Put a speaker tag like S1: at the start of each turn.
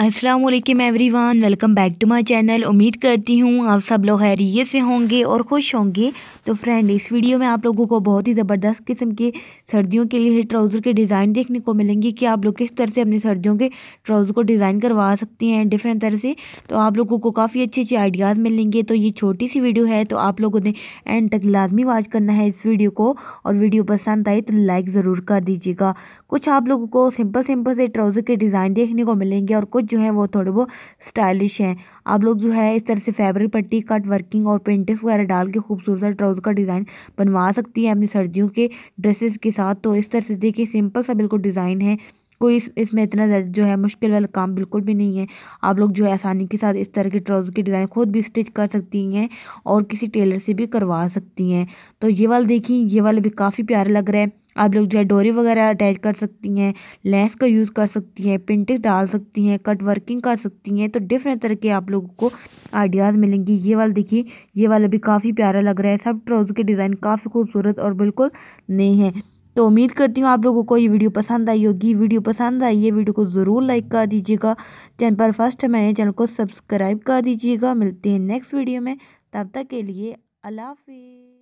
S1: अस्सलाम वालेकुम everyone welcome back to my channel उम्मीद करती हूँ आप सब लोग खैरियत से होंगे और खुश होंगे तो फ्रेंड इस वीडियो में आप लोगों को बहुत ही ज़बरदस्त किस्म के सर्दियों के लिए ट्राउज़र के डिज़ाइन देखने को मिलेंगे कि आप लोग किस तरह से अपने सर्दियों के ट्राउज़र को डिज़ाइन करवा सकते हैं डिफरेंट तरह से तो आप लोगों को काफ़ी अच्छे अच्छे आइडियाज़ मिलेंगे तो ये छोटी सी वीडियो है तो आप लोगों ने एंड तक लाजमी वाच करना है इस वीडियो को और वीडियो पसंद आई तो लाइक ज़रूर कर दीजिएगा कुछ आप लोगों को सिंपल सिंपल से ट्राउज़र के डिज़ाइन देखने को मिलेंगे और कुछ ब्लाउज जो है वो थोड़े वो स्टाइलिश हैं आप लोग जो है इस तरह से फैब्रिक पट्टी कट वर्किंग और पेंटिस वगैरह डाल के खूबसूरत ट्राउज़र का डिज़ाइन बनवा सकती हैं अपनी सर्दियों के ड्रेसेस के साथ तो इस तरह से देखिए सिंपल सा बिल्कुल डिज़ाइन है कोई इस इसमें इतना जो है मुश्किल वाला काम बिल्कुल भी नहीं है आप लोग जो है आसानी के साथ इस तरह के ट्राउज़र की डिज़ाइन खुद भी स्टिच कर सकती हैं और किसी टेलर से भी करवा सकती हैं तो ये वाला देखिए ये वाला भी काफ़ी प्यारा लग रहा है आप लोग जो है डोरी वगैरह अटैच कर सकती हैं लेस का यूज़ कर सकती हैं पेंटिंग डाल सकती हैं कट वर्किंग कर सकती हैं तो डिफरेंट तरह के आप लोगों को आइडियाज़ मिलेंगी ये वाला देखिए ये वाला भी काफ़ी प्यारा लग रहा है सब ट्राउज़र के डिज़ाइन काफ़ी खूबसूरत और बिल्कुल नए हैं तो उम्मीद करती हूँ आप लोगों को ये वीडियो पसंद आई होगी वीडियो पसंद आई है वीडियो को ज़रूर लाइक कर दीजिएगा चैनल पर फर्स्ट मैंने चैनल को सब्सक्राइब कर दीजिएगा मिलते हैं नेक्स्ट वीडियो में तब तक के लिए अल्लाह